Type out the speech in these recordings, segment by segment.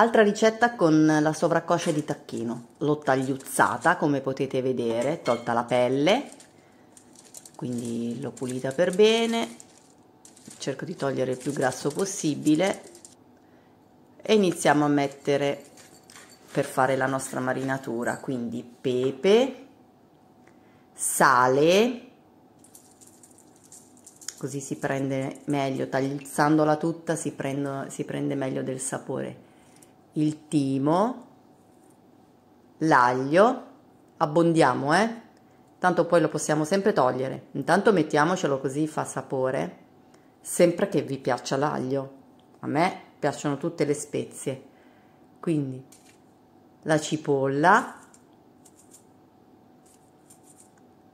Altra ricetta con la sovraccoscia di tacchino. L'ho tagliuzzata, come potete vedere, tolta la pelle, quindi l'ho pulita per bene. Cerco di togliere il più grasso possibile e iniziamo a mettere per fare la nostra marinatura, quindi pepe, sale, così si prende meglio, tagliuzzandola tutta si, prendo, si prende meglio del sapore il timo, l'aglio, abbondiamo, eh? Tanto poi lo possiamo sempre togliere. Intanto mettiamocelo così fa sapore, sempre che vi piaccia l'aglio. A me piacciono tutte le spezie. Quindi la cipolla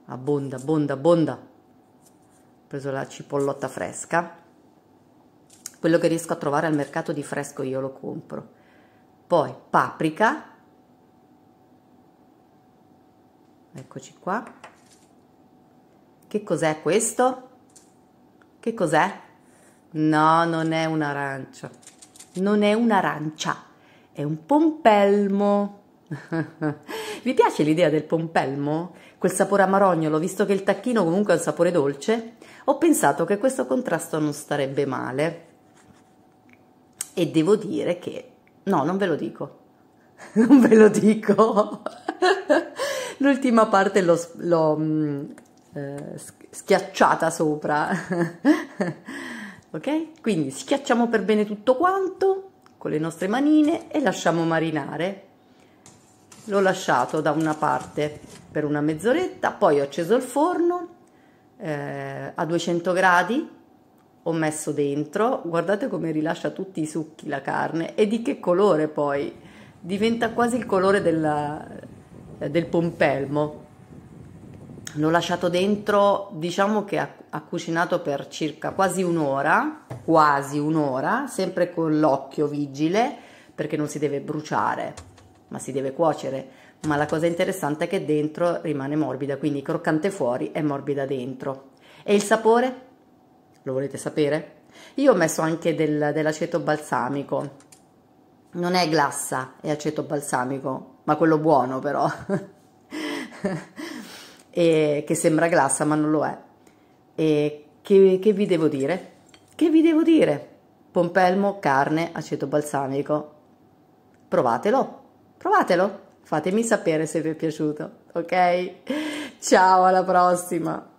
abbonda, abbonda, abbonda. Ho preso la cipollotta fresca. Quello che riesco a trovare al mercato di fresco io lo compro poi paprika, eccoci qua, che cos'è questo? Che cos'è? No, non è un'arancia, non è un'arancia, è un pompelmo. Vi piace l'idea del pompelmo? Quel sapore amarognolo, visto che il tacchino comunque ha un sapore dolce? Ho pensato che questo contrasto non starebbe male e devo dire che No, non ve lo dico. Non ve lo dico. L'ultima parte l'ho, l'ho mm, eh, schiacciata sopra. ok? Quindi schiacciamo per bene tutto quanto con le nostre manine e lasciamo marinare. L'ho lasciato da una parte per una mezz'oretta, poi ho acceso il forno eh, a 200 gradi ho messo dentro, guardate come rilascia tutti i succhi la carne e di che colore poi, diventa quasi il colore della, eh, del pompelmo. L'ho lasciato dentro, diciamo che ha, ha cucinato per circa quasi un'ora, quasi un'ora, sempre con l'occhio vigile perché non si deve bruciare, ma si deve cuocere. Ma la cosa interessante è che dentro rimane morbida, quindi croccante fuori e morbida dentro. E il sapore? Lo volete sapere? Io ho messo anche del, dell'aceto balsamico. Non è glassa, è aceto balsamico, ma quello buono però. e, che sembra glassa ma non lo è. E che, che vi devo dire? Che vi devo dire? Pompelmo, carne, aceto balsamico. Provatelo, provatelo. Fatemi sapere se vi è piaciuto, ok? Ciao, alla prossima!